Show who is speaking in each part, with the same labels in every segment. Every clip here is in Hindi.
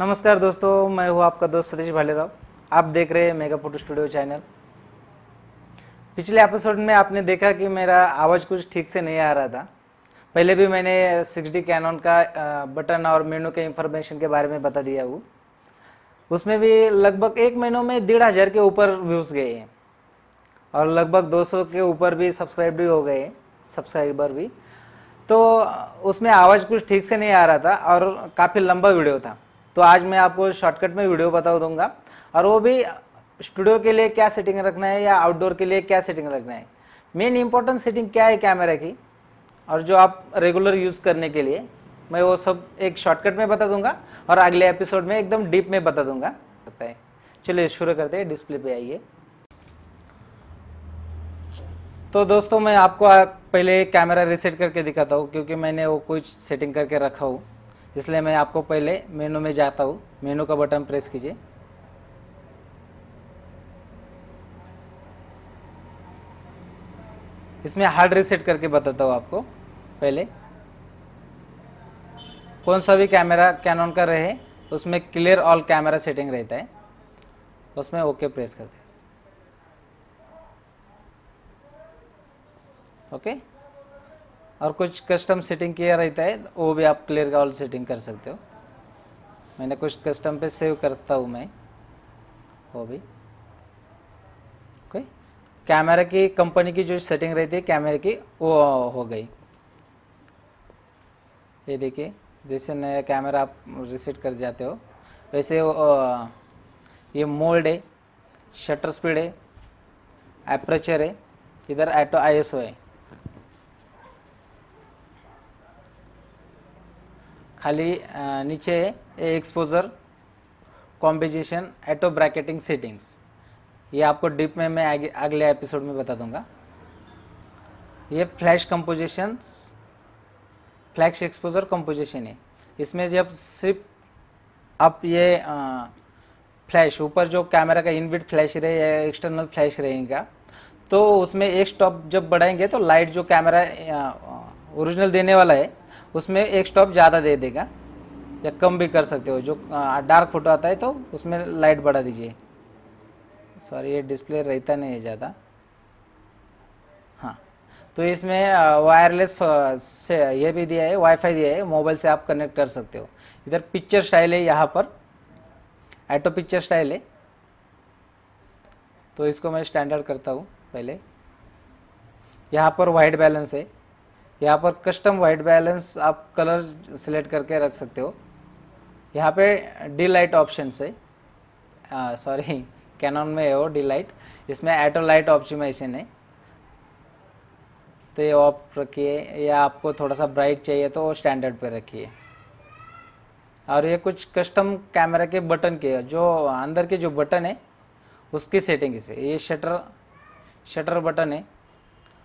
Speaker 1: नमस्कार दोस्तों मैं हूँ आपका दोस्त सतीश भालेराव आप देख रहे हैं मेगा फोटो स्टूडियो चैनल पिछले एपिसोड में आपने देखा कि मेरा आवाज़ कुछ ठीक से नहीं आ रहा था पहले भी मैंने सिक्स डी कैनन का बटन और मेनू के इंफॉर्मेशन के बारे में बता दिया हूँ उसमें भी लगभग एक महीनों में डेढ़ हज़ार के ऊपर व्यूज़ गए हैं और लगभग 200 के ऊपर भी सब्सक्राइब भी हो गए सब्सक्राइबर भी तो उसमें आवाज़ कुछ ठीक से नहीं आ रहा था और काफ़ी लंबा वीडियो था तो आज मैं आपको शॉर्टकट में वीडियो बता दूंगा और वो भी स्टूडियो के लिए क्या सेटिंग रखना है या आउटडोर के लिए क्या सेटिंग रखना है मेन इंपॉर्टेंट सेटिंग क्या है कैमरा की और जो आप रेगुलर यूज़ करने के लिए मैं वो सब एक शॉर्टकट में बता दूंगा और अगले एपिसोड में एकदम डीप में बता दूंगा सकता है चलिए शुरू करते हैं डिस्प्ले पे आइए तो दोस्तों मैं आपको पहले कैमरा रिसेट करके दिखाता हूँ क्योंकि मैंने वो कुछ सेटिंग करके रखा हूँ इसलिए मैं आपको पहले मेनू में जाता हूँ मेनू का बटन प्रेस कीजिए इसमें हार्ड रिसेट करके बताता हूँ आपको पहले कौन सा भी कैमरा कैनन का रहे उसमें क्लियर ऑल कैमरा सेटिंग रहता है उसमें ओके प्रेस करते हैं ओके और कुछ कस्टम सेटिंग किया रहता है वो भी आप क्लियर का ऑल सेटिंग कर सकते हो मैंने कुछ कस्टम पे सेव करता हूँ मैं वो भी ओके कैमरा की कंपनी की जो सेटिंग रहती है कैमरे की वो हो गई ये देखिए जैसे नया कैमरा आप रिसेट कर जाते हो वैसे वो ये मोल्ड है शटर स्पीड है एप्रेचर है इधर एटो आई है खाली नीचे है exposure compensation auto bracketing settings ये आपको डीप में मैं आगे अगले एपिसोड में बता दूंगा ये flash composition flash exposure composition है इसमें जब सिर्फ आप ये फ्लैश ऊपर जो कैमरा का इनबिट फ्लैश रहे या एक्सटर्नल फ्लैश रहेगा तो उसमें एक स्टॉप जब बढ़ाएंगे तो लाइट जो कैमरा ओरिजिनल देने वाला है उसमें एक स्टॉप ज़्यादा दे देगा या कम भी कर सकते हो जो डार्क फोटो आता है तो उसमें लाइट बढ़ा दीजिए सॉरी ये डिस्प्ले रहता नहीं है ज़्यादा हाँ तो इसमें वायरलेस से ये भी दिया है वाईफाई दिया है मोबाइल से आप कनेक्ट कर सकते हो इधर पिक्चर स्टाइल है यहाँ पर ऐटो पिक्चर स्टाइल है तो इसको मैं स्टैंडर्ड करता हूँ पहले यहाँ पर वाइट बैलेंस है यहाँ पर कस्टम वाइट बैलेंस आप कलर सेलेक्ट करके रख सकते हो यहाँ पे डी लाइट ऑप्शन से सॉरी कैनन में है वो डी लाइट इसमें एटो लाइट ऑप्टिमाइजेशन है तो ये ऑफ रखिए या आपको थोड़ा सा ब्राइट चाहिए तो स्टैंडर्ड पे रखिए और ये कुछ कस्टम कैमरा के बटन के जो अंदर के जो बटन है उसकी सेटिंग से ये शटर शटर बटन है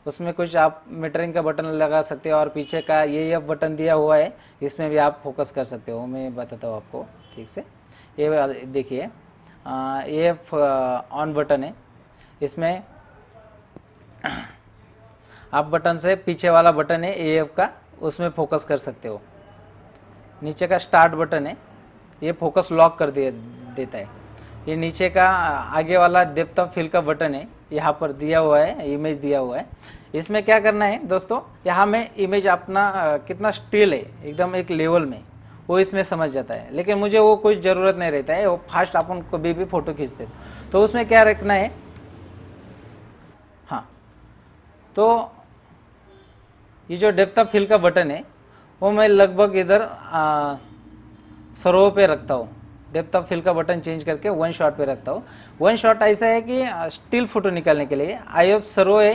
Speaker 1: उसमें कुछ आप मीटरिंग का बटन लगा सकते हो और पीछे का ये एफ बटन दिया हुआ है इसमें भी आप फोकस कर सकते हो मैं बताता हूँ आपको ठीक से ये देखिए ए एफ ऑन बटन है इसमें आप बटन से पीछे वाला बटन है ए एफ का उसमें फोकस कर सकते हो नीचे का स्टार्ट बटन है ये फोकस लॉक कर दे देता है ये नीचे का आगे वाला डेप्थ ऑफ फील का बटन है यहाँ पर दिया हुआ है इमेज दिया हुआ है इसमें क्या करना है दोस्तों यहाँ में इमेज अपना कितना स्टिल है एकदम एक लेवल में वो इसमें समझ जाता है लेकिन मुझे वो कोई ज़रूरत नहीं रहता है वो फास्ट आप कभी भी फोटो खींचते तो उसमें क्या रखना है हाँ तो ये जो डेप्थ ऑफ फील का बटन है वो मैं लगभग इधर सरोह पे रखता हूँ डेप्थ ऑफ फिल का बटन चेंज करके वन शॉट पे रखता हूँ वन शॉट ऐसा है कि स्टिल फोटो निकालने के लिए आई ऑफ सरो है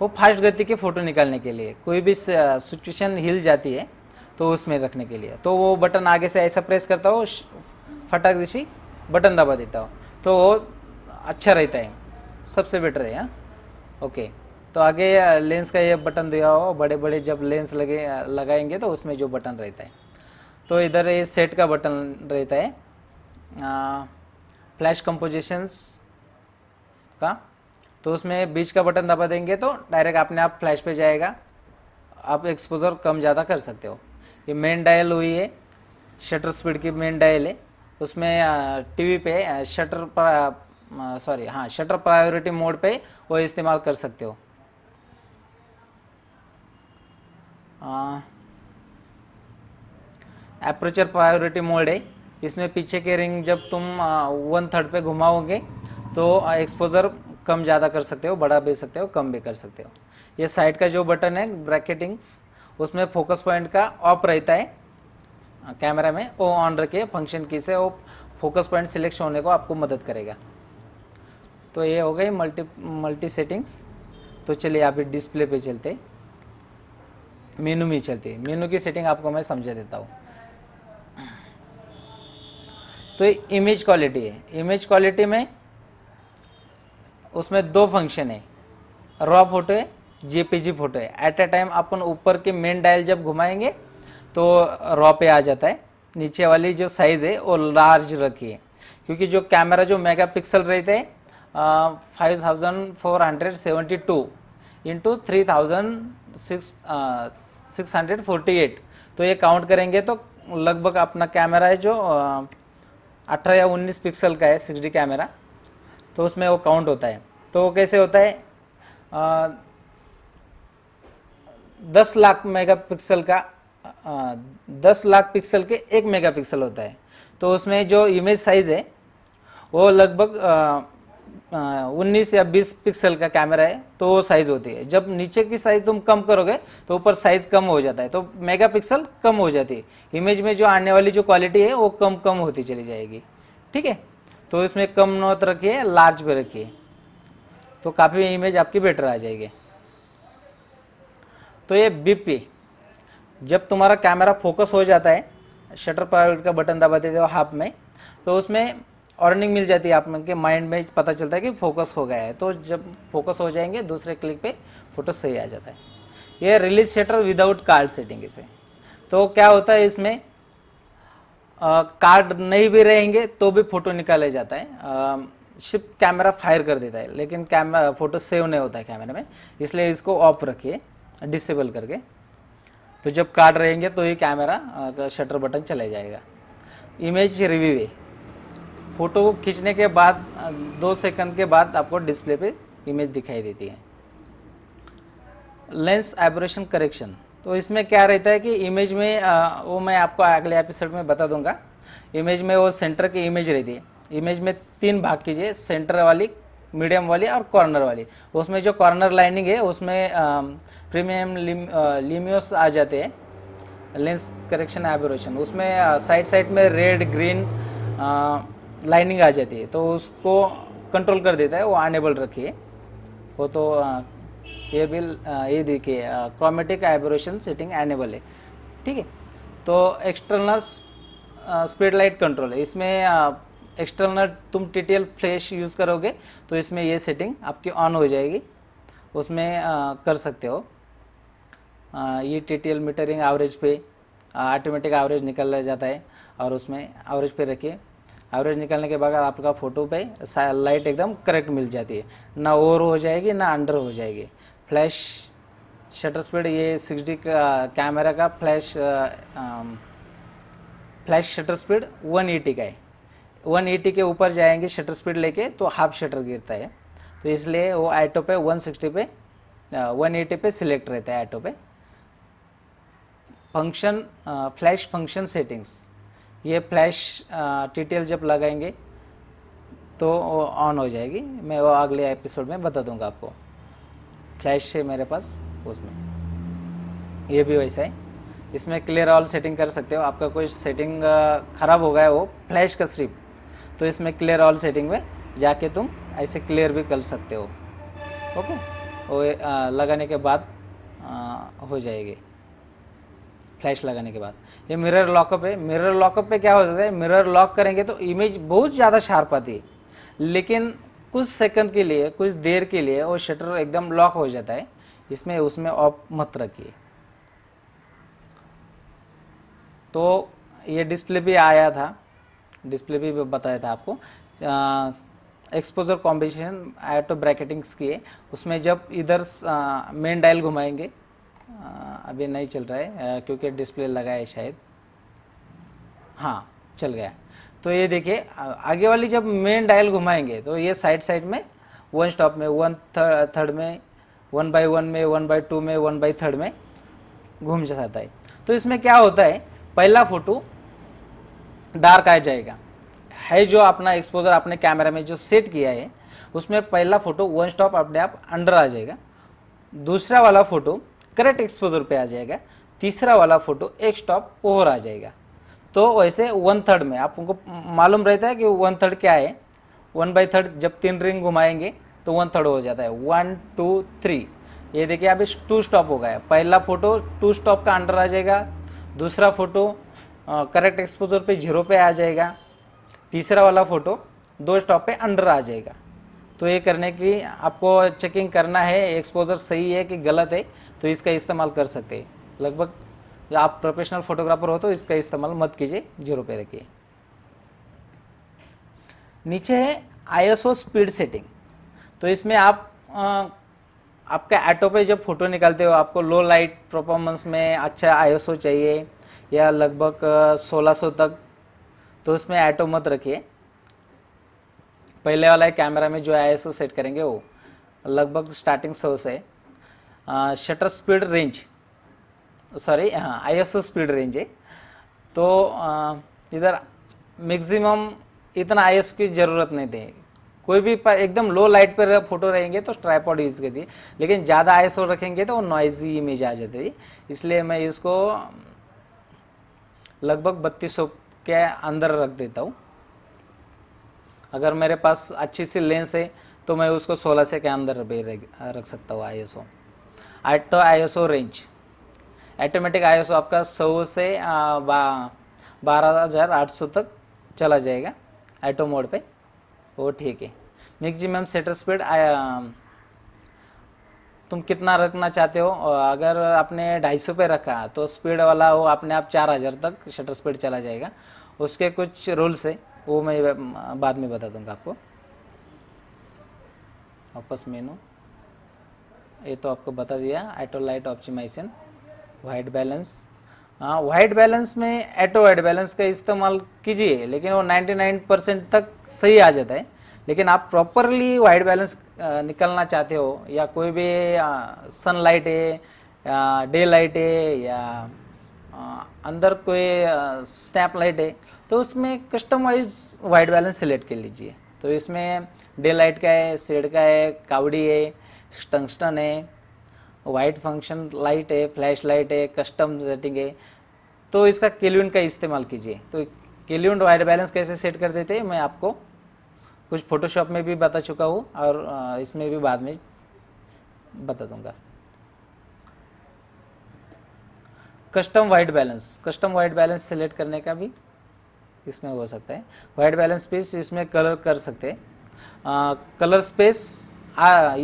Speaker 1: वो फास्ट गति के फ़ोटो निकालने के लिए कोई भी सिचुएशन हिल जाती है तो उसमें रखने के लिए तो वो बटन आगे से ऐसा प्रेस करता हो फटाक दिशी बटन दबा देता हो तो वो अच्छा रहता है सबसे बेटर है हाँ ओके तो आगे लेंस का ये बटन दिया हो बड़े बड़े जब लेंस लगे लगाएंगे तो उसमें जो बटन रहता है तो इधर ये सेट का बटन रहता है फ्लैश कंपोजिशंस का तो उसमें बीच का बटन दबा देंगे तो डायरेक्ट अपने आप फ्लैश पे जाएगा आप एक्सपोजर कम ज़्यादा कर सकते हो ये मेन डायल हुई है शटर स्पीड की मेन डायल है उसमें टीवी पे शटर पर सॉरी हाँ शटर प्रायोरिटी मोड पे वो इस्तेमाल कर सकते हो अप्रोचर प्रायोरिटी मोड है इसमें पीछे के रिंग जब तुम वन थर्ड पे घुमाओगे तो एक्सपोज़र कम ज़्यादा कर सकते हो बड़ा भी सकते हो कम भी कर सकते हो ये साइड का जो बटन है ब्रैकेटिंग्स उसमें फोकस पॉइंट का ऑफ रहता है कैमरा में वो ऑन रखिए फंक्शन की से वो फोकस पॉइंट सिलेक्शन होने को आपको मदद करेगा तो ये हो गई मल्टी मल्टी सेटिंग्स तो चलिए आप डिस्प्ले पे चलते मेनू में चलते मेनू की सेटिंग आपको मैं समझा देता हूँ तो इमेज क्वालिटी है इमेज क्वालिटी में उसमें दो फंक्शन है रॉ फोटो है जेपीजी फोटो है एट ए टाइम अपन ऊपर के मेन डायल जब घुमाएंगे तो रॉ पे आ जाता है नीचे वाली जो साइज़ है वो लार्ज रखी है क्योंकि जो कैमरा जो मेगापिक्सल रहते हैं five thousand four hundred seventy two into three thousand six six hundred forty eight तो ये काउंट करेंगे तो लगभग अपना कैमरा है जो uh, अठारह या उन्नीस पिक्सल का है सिक्स कैमरा तो उसमें वो काउंट होता है तो वो कैसे होता है आ, दस लाख मेगापिक्सल का आ, दस लाख पिक्सल के एक मेगापिक्सल होता है तो उसमें जो इमेज साइज़ है वो लगभग उन्नीस या बीस पिक्सल का कैमरा है तो वो साइज होती है जब नीचे की साइज तुम कम करोगे तो ऊपर साइज कम हो जाता है तो मेगा पिक्सल कम हो जाती है इमेज में जो आने वाली जो क्वालिटी है वो कम कम होती चली जाएगी ठीक है तो इसमें कम नौत रखिए लार्ज पे रखिए तो काफ़ी इमेज आपकी बेटर आ जाएगी तो ये बीपी जब तुम्हारा कैमरा फोकस हो जाता है शटर प्राइवेट का बटन दबाते थे हाफ में तो उसमें अर्निंग मिल जाती है आप के माइंड में पता चलता है कि फोकस हो गया है तो जब फोकस हो जाएंगे दूसरे क्लिक पे फोटो सही आ जाता है ये release shutter without card setting से तो क्या होता है इसमें आ, कार्ड नहीं भी रहेंगे तो भी फोटो निकाला जाता है सिर्फ कैमरा फायर कर देता है लेकिन कैमरा फोटो सेव नहीं होता है कैमरे में इसलिए इसको ऑफ रखिए डिसेबल करके तो जब कार्ड रहेंगे तो ये कैमरा शटर बटन चले जाएगा इमेज रिव्यू फ़ोटो खींचने के बाद दो सेकंड के बाद आपको डिस्प्ले पे इमेज दिखाई देती है लेंस एब्रेशन करेक्शन तो इसमें क्या रहता है कि इमेज में आ, वो मैं आपको अगले एपिसोड में बता दूंगा इमेज में वो सेंटर की इमेज रहती है इमेज में तीन भाग कीजिए सेंटर वाली मीडियम वाली और कॉर्नर वाली उसमें जो कॉर्नर लाइनिंग है उसमें प्रीमियम लिमियोस आ जाते हैं लेंस करेक्शन एबोरेशन उसमें साइड साइड में रेड ग्रीन लाइनिंग आ जाती है तो उसको कंट्रोल कर देता है वो अनेबल रखिए वो तो ये बिल ये देखिए क्रोमेटिक आइब्रेशन सेटिंग एनेबल है ठीक है तो एक्सटर्नल स्पीड लाइट कंट्रोल है इसमें एक्सटर्नल तुम टीटीएल फ्लैश यूज़ करोगे तो इसमें ये सेटिंग आपकी ऑन हो जाएगी उसमें आ, कर सकते हो आ, ये टीटीएल मीटरिंग एवरेज पे ऑटोमेटिक एवरेज निकल जाता है और उसमें एवरेज पे रखिए एवरेज निकालने के बाद आपका फ़ोटो पे लाइट एकदम करेक्ट मिल जाती है ना ओवर हो जाएगी ना अंडर हो जाएगी फ्लैश शटर स्पीड ये सिक्स डी कैमरा का flash flash shutter speed one eighty का है वन एटी के ऊपर जाएंगे शटर स्पीड लेके तो हाफ शटर गिरता है तो इसलिए वो आइटो पे वन सिक्सटी पे वन एटी पे सिलेक्ट रहता है ऑटो पे फंक्शन फ्लैश फंक्शन सेटिंग्स ये फ्लैश डिटेल जब लगाएंगे तो ऑन हो जाएगी मैं वो अगले एपिसोड में बता दूंगा आपको फ्लैश है मेरे पास उसमें ये भी वैसा है इसमें क्लियर ऑल सेटिंग कर सकते हो आपका कोई सेटिंग ख़राब हो गया है वो फ्लैश का सिर्फ तो इसमें क्लियर ऑल सेटिंग में जाके तुम ऐसे क्लियर भी कर सकते हो ओके वो लगाने के बाद आ, हो जाएगी फ्लैश लगाने के बाद ये मिरर लॉकअप है मिरर लॉकअप पे क्या हो जाता है मिरर लॉक करेंगे तो इमेज बहुत ज़्यादा शार्प आती है लेकिन कुछ सेकंड के लिए कुछ देर के लिए वो शटर एकदम लॉक हो जाता है इसमें उसमें ऑफ मत रखिए तो ये डिस्प्ले भी आया था डिस्प्ले भी बताया था आपको एक्सपोजर कॉम्बिनेशन एटो ब्रैकेटिंग्स किए उसमें जब इधर मेन डायल घुमाएंगे हाँ, अभी नहीं चल रहा है क्योंकि डिस्प्ले लगा है शायद हाँ चल गया तो ये देखिए आगे वाली जब मेन डायल घुमाएंगे तो ये साइड साइड में वन स्टॉप में वन थर्ड में वन बाई वन में वन बाई टू में वन बाई थर्ड में घूम जाता है तो इसमें क्या होता है पहला फोटो डार्क आ जाएगा है जो अपना एक्सपोजर आपने कैमरा में जो सेट किया है उसमें पहला फोटो वन स्टॉप अपने आप अंडर आ जाएगा दूसरा वाला फोटो करेक्ट एक्सपोजर पे आ जाएगा तीसरा वाला फोटो एक स्टॉप ओवर आ जाएगा तो वैसे वन थर्ड में आप उनको मालूम रहता है कि वन थर्ड क्या है वन बाई थर्ड जब तीन रिंग घुमाएंगे तो वन थर्ड हो जाता है वन टू थ्री ये देखिए अभी टू स्टॉप हो गया पहला फोटो टू स्टॉप का अंडर आ जाएगा दूसरा फोटो करेक्ट एक्सपोजर पे जीरो पे आ जाएगा तीसरा वाला फोटो दो स्टॉप पे अंडर आ जाएगा तो ये करने की आपको चेकिंग करना है एक्सपोजर सही है कि गलत है तो इसका इस्तेमाल कर सकते लगभग आप प्रोफेशनल फोटोग्राफर हो तो इसका इस्तेमाल मत कीजिए जीरो पे रखिए नीचे है आईएसओ स्पीड सेटिंग तो इसमें आप आ, आपका ऐटो पे जब फोटो निकालते हो आपको लो लाइट परफॉर्मेंस में अच्छा आईएसओ चाहिए या लगभग 1600 तक तो उसमें ऐटो मत रखिए पहले वाला कैमरा में जो आई सेट करेंगे वो लगभग स्टार्टिंग सौ से शटर स्पीड रेंज सॉरी हाँ आई स्पीड रेंज है तो इधर मैक्सिमम इतना आई की ज़रूरत नहीं थी कोई भी पर एकदम लो लाइट पर फोटो रहेंगे तो ट्राईपॉड यूज़ करती लेकिन ज़्यादा आई रखेंगे तो वो नॉइजी इमेज आ जाती इसलिए मैं इसको लगभग बत्तीस के अंदर रख देता हूँ अगर मेरे पास अच्छी सी लेंस है तो मैं उसको 16 से के अंदर भी रख सकता हूँ I S O I range automatic I आपका सौ से बारह हज़ार आठ सौ तक चला जाएगा ऐटो मोड पे वो ठीक है मैक्सिमम सेटर स्पीड तुम कितना रखना चाहते हो अगर आपने 250 पे रखा तो स्पीड वाला वो अपने आप 4000 तक शटर स्पीड चला जाएगा उसके कुछ रूल्स है वो मैं बाद में बता दूंगा आपको वापस मेनू ये तो आपको बता दिया एटोलाइट ऑप्टिमाइजेशन वाइट बैलेंस हाँ वाइट बैलेंस में एटो वाइट बैलेंस का इस्तेमाल कीजिए लेकिन वो 99 परसेंट तक सही आ जाता है लेकिन आप प्रॉपरली वाइट बैलेंस निकलना चाहते हो या कोई भी सनलाइट है या डे लाइट है या अंदर कोई स्नैप लाइट है तो उसमें custom wise white balance select कर लीजिए तो इसमें डे लाइट का है सेड़ का है कावड़ी है टंगस्टन है वाइट फंक्शन लाइट है फ्लैश लाइट है कस्टम सेटिंग है तो इसका केल्यून का इस्तेमाल कीजिए तो केल्यून वाइट बैलेंस कैसे सेट कर देते हैं मैं आपको कुछ फोटोशॉप में भी बता चुका हूँ और इसमें भी बाद में बता दूंगा custom white balance custom white balance select करने का भी इसमें हो सकता है वाइट बैलेंस पीस इसमें कलर कर सकते हैं colour space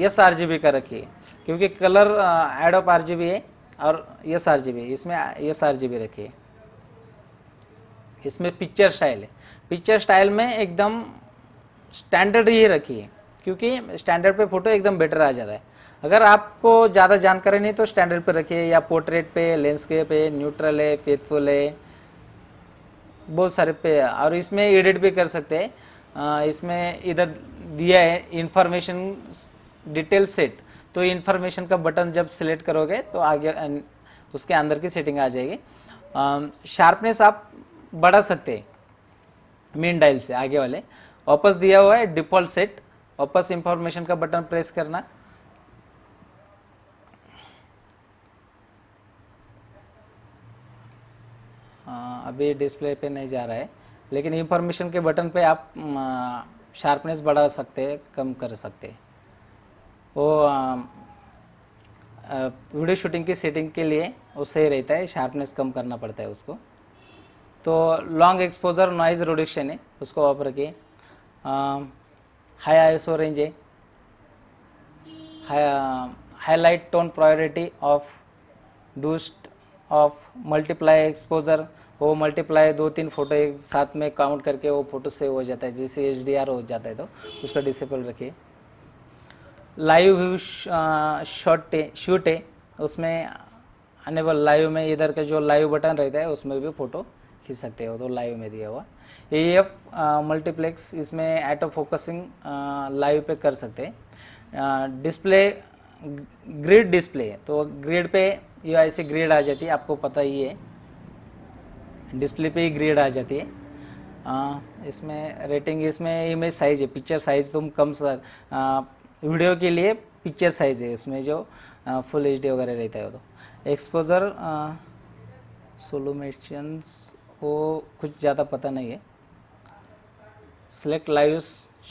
Speaker 1: S R G B का रखिए क्योंकि colour Adobe R G B है और यस आर जी बी इसमें यस आर जी बी रखिए इसमें पिक्चर स्टाइल है पिक्चर स्टाइल में एकदम स्टैंडर्ड ही रखिए क्योंकि स्टैंडर्ड पे फोटो एकदम बेटर आ जाता है अगर आपको ज़्यादा जानकारी नहीं तो स्टैंडर्ड पे रखिए या पोर्ट्रेट पे लैंडस्केप है न्यूट्रल है फेथफुल है बहुत सारे पे और इसमें एडिट भी कर सकते हैं इसमें इधर दिया है इंफॉर्मेशन डिटेल सेट तो इन्फॉर्मेशन का बटन जब सिलेक्ट करोगे तो आगे उसके अंदर की सेटिंग आ जाएगी शार्पनेस आप बढ़ा सकते हैं मेन डायल से आगे वाले वापस दिया हुआ है डिफ़ॉल्ट सेट वापस इंफॉर्मेशन का बटन प्रेस करना अभी डिस्प्ले पे नहीं जा रहा है लेकिन इंफॉर्मेशन के बटन पे आप शार्पनेस बढ़ा सकते हैं कम कर सकते हैं वो वीडियो शूटिंग की सेटिंग के लिए वो सही रहता है शार्पनेस कम करना पड़ता है उसको तो लॉन्ग एक्सपोजर नॉइज़ रोडिक्शन है उसको ऑफ रखिए हाई आई एस रेंज है high highlight tone priority off dust off multiply exposure वो मल्टीप्लाई दो तीन फोटो एक साथ में काउंट करके वो फोटो सेव हो जाता है जैसे एच हो जाता है तो उसका डिसेबल रखिए लाइव व्यू शॉट शूट है उसमें अनेबल लाइव में इधर का जो लाइव बटन रहता है उसमें भी फोटो खींच सकते हो तो लाइव में दिया हुआ ए एफ मल्टीप्लेक्स इसमें ऐटो फोकसिंग लाइव पे कर सकते हैं डिस्प्ले ग्रिड डिस्प्ले तो ग्रिड पे ये ऐसे ग्रेड आ जाती है आपको पता ही है डिस्प्ले पे ही ग्रेड आ जाती है इसमें रेटिंग इसमें इमेज साइज़ है पिक्चर साइज़ तुम कम सर वीडियो के लिए पिक्चर साइज़ है इसमें जो आ, फुल एच वगैरह रहता है तो एक्सपोजर सोलोमेशंस वो कुछ ज़्यादा पता नहीं है select live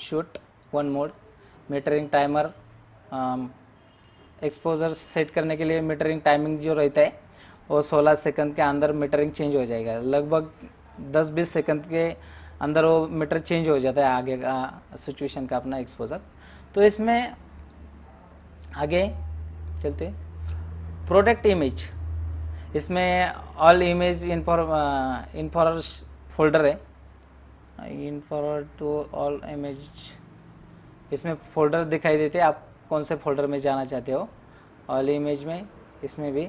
Speaker 1: shoot one mode metering timer exposure set करने के लिए मीटरिंग टाइमिंग जो रहता है वो 16 सेकंड के अंदर मीटरिंग चेंज हो जाएगा लगभग 10-20 सेकंड के अंदर वो मीटर चेंज हो जाता है आगे का सिचुएशन का अपना एक्सपोजर तो इसमें आगे चलते प्रोडक्ट इमेज इसमें all image info info folder है इनफॉर टू ऑल इमेज इसमें फोल्डर दिखाई देते आप कौन से फोल्डर में जाना चाहते हो ऑल इमेज में इसमें भी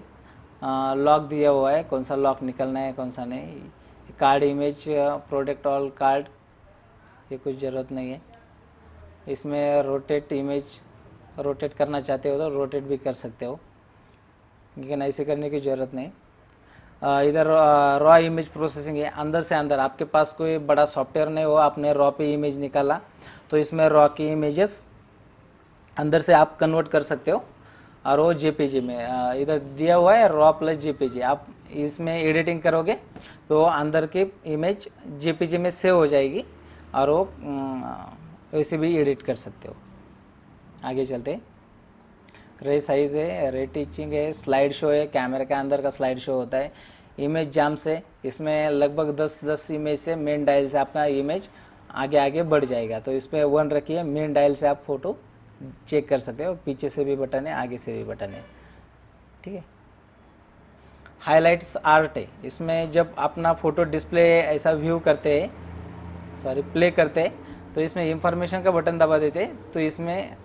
Speaker 1: लॉक दिया हुआ है कौन सा लॉक निकलना है कौन सा नहीं card image product all card ये कुछ ज़रूरत नहीं है इसमें रोटेट इमेज रोटेट करना चाहते हो तो रोटेट भी कर सकते हो लेकिन ऐसे करने की ज़रूरत नहीं इधर रॉ इमेज प्रोसेसिंग है अंदर से अंदर आपके पास कोई बड़ा सॉफ्टवेयर नहीं हो आपने रॉ पे इमेज निकाला तो इसमें रॉ की इमेजेस अंदर से आप कन्वर्ट कर सकते हो रो जेपीजी में इधर दिया हुआ है रॉ प्लस जेपीजी आप इसमें एडिटिंग करोगे तो अंदर की इमेज जेपीजी में सेव हो जाएगी और वो हम्म, वैसे भी एडिट कर सकते हो आगे चलते रे साइज है रे टीचिंग है स्लाइड शो है कैमरे के अंदर का स्लाइड शो होता है इमेज जाम से इसमें लगभग 10 10 इमेज से मेन डायल से आपका इमेज आगे आगे बढ़ जाएगा तो इसमें वन रखिए मेन डायल से आप फोटो चेक कर सकते हो पीछे से भी बटन है आगे से भी बटन है ठीक है हाईलाइट्स आर्ट है इसमें जब अपना फ़ोटो डिस्प्ले ऐसा व्यू करते हैं सॉरी प्ले करते हैं तो इसमें इंफॉर्मेशन का बटन दबा देते तो इसमें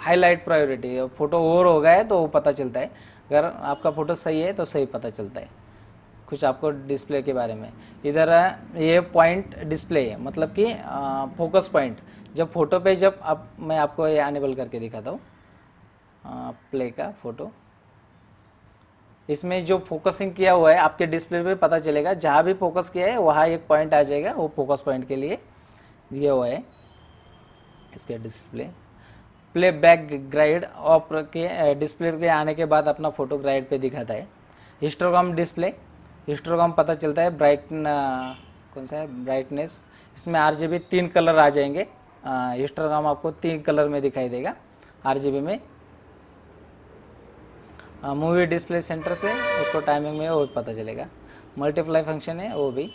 Speaker 1: हाईलाइट प्रायोरिटी फ़ोटो ओवर हो गया है तो वो पता चलता है अगर आपका फ़ोटो सही है तो सही पता चलता है कुछ आपको डिस्प्ले के बारे में इधर ये पॉइंट डिस्प्ले है मतलब कि फोकस पॉइंट जब फोटो पे जब आप मैं आपको ये अनेबल करके दिखाता हूँ प्ले का फोटो इसमें जो फोकसिंग किया हुआ है आपके डिस्प्ले पे पता चलेगा जहाँ भी फोकस किया है वहाँ एक पॉइंट आ जाएगा वो फोकस पॉइंट के लिए दिया हुआ है इसके display playback grid off के डिस्प्ले के आने के बाद अपना फोटो ग्राइड पे दिखाता है हिस्टोग्राम डिस्प्ले हिस्टोग्राम पता चलता है ब्राइट कौन सा है ब्राइटनेस इसमें आर तीन कलर आ जाएंगे हिस्टोग्राम आपको तीन कलर में दिखाई देगा आर में मूवी डिस्प्ले सेंटर से उसको टाइमिंग में वो पता चलेगा मल्टीप्लाई फंक्शन है वो भी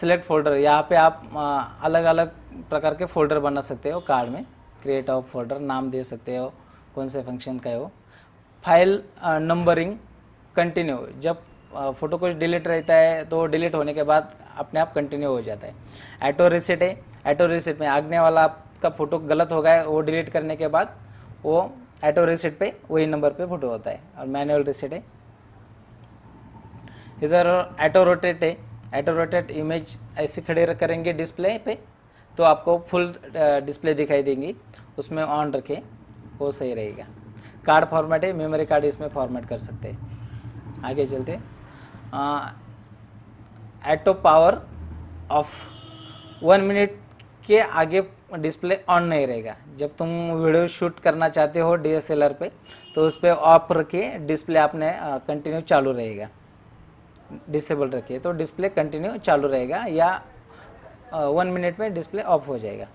Speaker 1: सिलेक्ट फोल्डर यहाँ पे आप आ, अलग अलग प्रकार के फोल्डर बना सकते हो कार्ड में क्रिएट ऑफ फोल्डर नाम दे सकते हो कौन से फंक्शन का है वो फाइल नंबरिंग कंटिन्यू जब फ़ोटो कुछ डिलीट रहता है तो डिलीट होने के बाद अपने आप कंटिन्यू हो जाता है ऐटो रिसेट है ऐटो रिसेट में आगने वाला आपका फ़ोटो गलत हो गया वो डिलीट करने के बाद वो ऐटो रिसेट पे वही नंबर पे फ़ोटो होता है और मैनुअल रिसेट है इधर ऐटो रोटेट है ऐटो रोटेट इमेज ऐसे खड़े करेंगे डिस्प्ले पे तो आपको फुल डिस्प्ले दिखाई देंगी उसमें ऑन रखें वो सही रहेगा कार्ड फॉर्मेट है मेमोरी कार्ड इसमें फॉर्मेट कर सकते हैं आगे चलते हैं auto power off one minute के आगे डिस्प्ले ऑन नहीं रहेगा जब तुम वीडियो शूट करना चाहते हो डीएसएलआर पे तो उस पर ऑफ रखिए डिस्प्ले आपने कंटिन्यू uh, चालू रहेगा डिसेबल रखिए तो डिस्प्ले कंटिन्यू चालू रहेगा या वन uh, मिनट में डिस्प्ले ऑफ हो जाएगा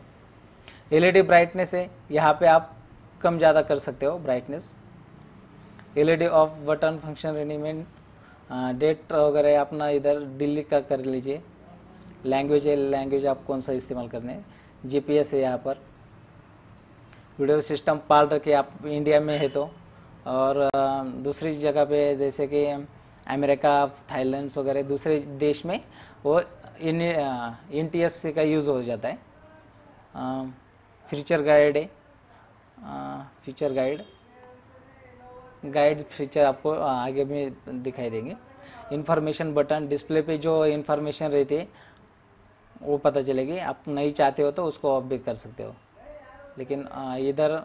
Speaker 1: एलईडी ब्राइटनेस e है यहाँ पे आप कम ज़्यादा कर सकते हो brightness LED off button function रेनिमेंट डेट हाँ, वगैरह अपना इधर दिल्ली का कर लीजिए लैंग्वेज है लैंग्वेज आप कौन सा इस्तेमाल करने जीपीएस है यहाँ पर वीडियो सिस्टम पाल रखे आप इंडिया में है तो और दूसरी जगह पे जैसे कि अमेरिका थाईलैंड वगैरह दूसरे देश में वो इन एन टी एस का यूज़ हो जाता है फ्यूचर गाइड है फ्यूचर गाइड गाइड फीचर आपको आगे में दिखाई देंगे इन्फॉर्मेशन बटन डिस्प्ले पे जो इन्फॉर्मेशन रहती है वो पता चलेगी आप नहीं चाहते हो तो उसको ऑफ भी कर सकते हो लेकिन इधर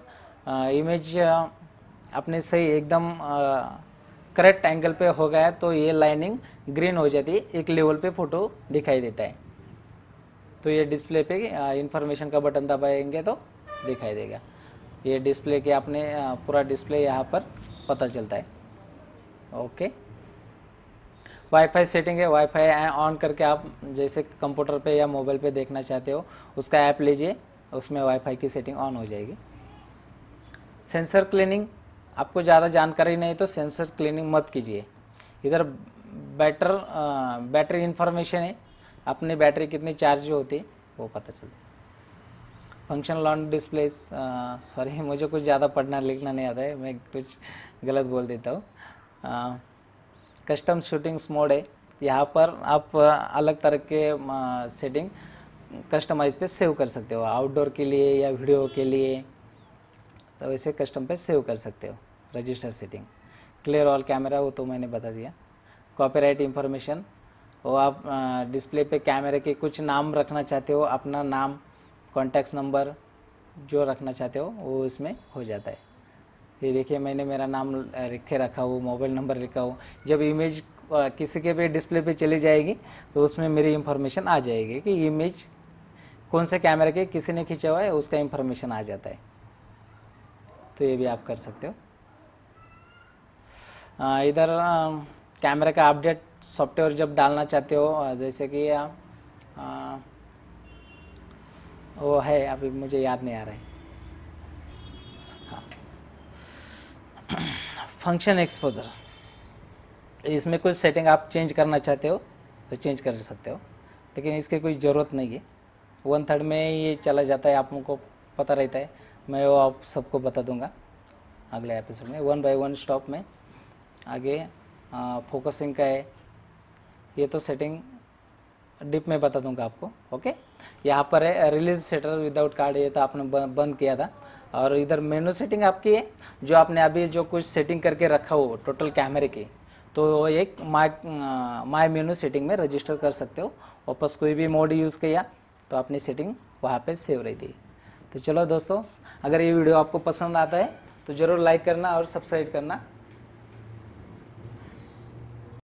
Speaker 1: इमेज अपने सही एकदम करेक्ट एंगल पे हो गया तो ये लाइनिंग ग्रीन हो जाती है एक लेवल पे फ़ोटो दिखाई देता है तो ये डिस्प्ले पे इंफॉर्मेशन का बटन दबाएंगे तो दिखाई देगा ये डिस्प्ले के आपने पूरा डिस्प्ले यहाँ पर पता चलता है ओके वाईफाई सेटिंग है वाईफाई ऑन करके आप जैसे कंप्यूटर पे या मोबाइल पे देखना चाहते हो उसका ऐप लीजिए उसमें वाईफाई की सेटिंग ऑन हो जाएगी सेंसर क्लीनिंग आपको ज़्यादा जानकारी नहीं तो सेंसर क्लीनिंग मत कीजिए इधर बैटर बैटरी इन्फॉर्मेशन है अपनी बैटरी कितनी चार्ज होती है वो पता चलता है फंक्शन लॉन्ड डिस्प्लेस सॉरी मुझे कुछ ज़्यादा पढ़ना लिखना नहीं आता है मैं कुछ गलत बोल देता हूँ कस्टम शूटिंग्स मोड है यहाँ पर आप uh, अलग तरह के सेटिंग uh, कस्टमाइज पे सेव कर सकते हो आउटडोर के लिए या वीडियो के लिए तो वैसे कस्टम पे सेव कर सकते हो register setting clear all camera वो तो मैंने बता दिया कॉपीराइट इंफॉर्मेशन वो आप डिस्प्ले uh, पे कैमरे के कुछ नाम रखना चाहते हो अपना नाम कॉन्टैक्ट नंबर जो रखना चाहते हो वो इसमें हो जाता है ये देखिए मैंने मेरा नाम लिखे रखा हो मोबाइल नंबर लिखा हो जब इमेज किसी के भी डिस्प्ले पे चली जाएगी तो उसमें मेरी इन्फॉर्मेशन आ जाएगी कि इमेज कौन से कैमरे के किसी ने खींचा हुआ है उसका इन्फॉर्मेशन आ जाता है तो ये भी आप कर सकते हो इधर कैमरे का अपडेट सॉफ्टवेयर जब डालना चाहते हो जैसे कि आ, आ, वो है अभी मुझे याद नहीं आ रहा है फंक्शन हाँ। एक्सपोजर इसमें कुछ सेटिंग आप चेंज करना चाहते हो तो चेंज कर सकते हो लेकिन इसकी कोई ज़रूरत नहीं है वन थर्ड में ये चला जाता है आप लोगों को पता रहता है मैं वो आप सबको बता दूंगा अगले एपिसोड में वन बाय वन स्टॉप में आगे फोकसिंग का है ये तो सेटिंग डिप में बता दूंगा आपको ओके यहाँ पर है रिलीज सेटर विदाउट कार्ड ये तो आपने बंद किया था और इधर मेनू सेटिंग आपकी है जो आपने अभी जो कुछ सेटिंग करके रखा हो टोटल कैमरे की तो एक माई माई मेनू सेटिंग में रजिस्टर कर सकते हो वापस कोई भी मोड यूज़ किया तो आपने सेटिंग वहाँ पे सेव रही थी तो चलो दोस्तों अगर ये वीडियो आपको पसंद आता है तो ज़रूर लाइक करना और सब्सक्राइब करना